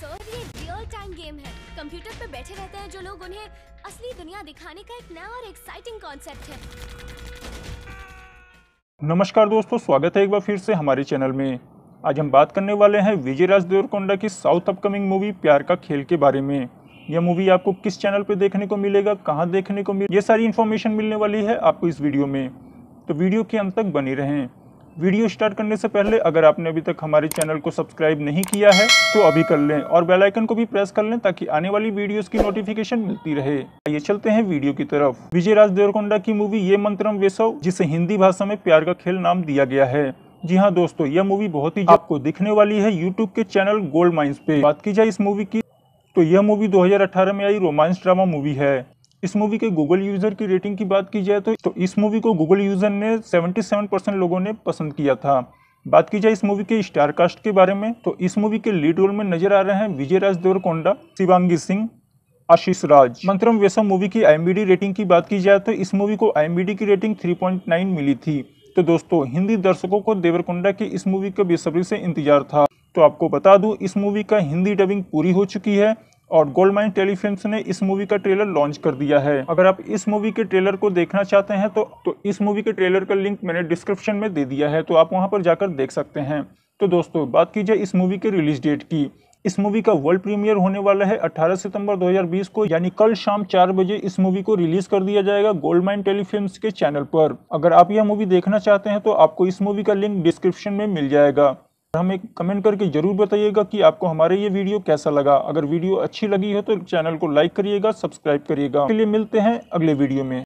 sir ये real time game है computer पे बैठे रहते हैं जो लोग उन्हें असली दुनिया दिखाने का एक नया और एक्साइटिंग कॉन्सेप्ट है नमस्कार दोस्तों स्वागत है एक बार फिर से हमारे चैनल में आज हम बात करने वाले हैं विजय राज देवरकोंडा की साउथ अपकमिंग मूवी प्यार का खेल के बारे में यह मूवी आपको किस चैनल पर देखने को मिलेगा कहाँ देखने को मिले ये सारी इन्फॉर्मेशन मिलने वाली है आपको इस वीडियो में तो वीडियो के अंत तक बने रहें वीडियो स्टार्ट करने से पहले अगर आपने अभी तक हमारे चैनल को सब्सक्राइब नहीं किया है तो अभी कर लें और बेल आइकन को भी प्रेस कर लें ताकि आने वाली वीडियोस की नोटिफिकेशन मिलती रहे आइए चलते हैं वीडियो की तरफ विजय राज देवरकोंडा की मूवी ये मंत्रम वेसव जिसे हिंदी भाषा में प्यार का खेल नाम दिया गया है जी हाँ दोस्तों यह मूवी बहुत ही आपको दिखने वाली है यूट्यूब के चैनल गोल्ड माइंस पे बात की जाए इस मूवी की तो यह मूवी 2018 में आई रोमांस ड्रामा मूवी है इस मूवी के गूगल यूजर की रेटिंग की बात की जाए तो, तो इस मूवी को गूगल यूजर ने 77 परसेंट लोगों ने पसंद किया था बात की जाए इस मूवी के स्टार कास्ट के बारे में तो इस मूवी के लीड रोल में नजर आ रहे हैं विजय राज देवरकोंडा शिवांगी सिंह आशीष राज मंत्रम वैसा मूवी की आई रेटिंग की बात की जाए तो इस मूवी को आई की रेटिंग 3.9 मिली थी तो दोस्तों हिंदी दर्शकों को देवरकोंडा की इस मूवी का बेसब्री से इंतजार था तो आपको बता दूं इस मूवी का हिंदी डबिंग पूरी हो चुकी है और गोल्ड माइन टेलीफिल्म ने इस मूवी का ट्रेलर लॉन्च कर दिया है अगर आप इस मूवी के ट्रेलर को देखना चाहते हैं तो, तो इस मूवी के ट्रेलर का लिंक मैंने डिस्क्रिप्शन में दे दिया है तो आप वहाँ पर जाकर देख सकते हैं तो दोस्तों बात की जाए इस मूवी के रिलीज डेट की इस मूवी का वर्ल्ड प्रीमियर होने वाला है 18 सितंबर 2020 को यानी कल शाम चार बजे इस मूवी को रिलीज कर दिया जाएगा गोल्ड माइन टेलीफिल्म के चैनल पर अगर आप यह मूवी देखना चाहते हैं तो आपको इस मूवी का लिंक डिस्क्रिप्शन में मिल जाएगा हमें कमेंट करके ज़रूर बताइएगा कि आपको हमारे ये वीडियो कैसा लगा अगर वीडियो अच्छी लगी है तो चैनल को लाइक करिएगा सब्सक्राइब करिएगा के लिए मिलते हैं अगले वीडियो में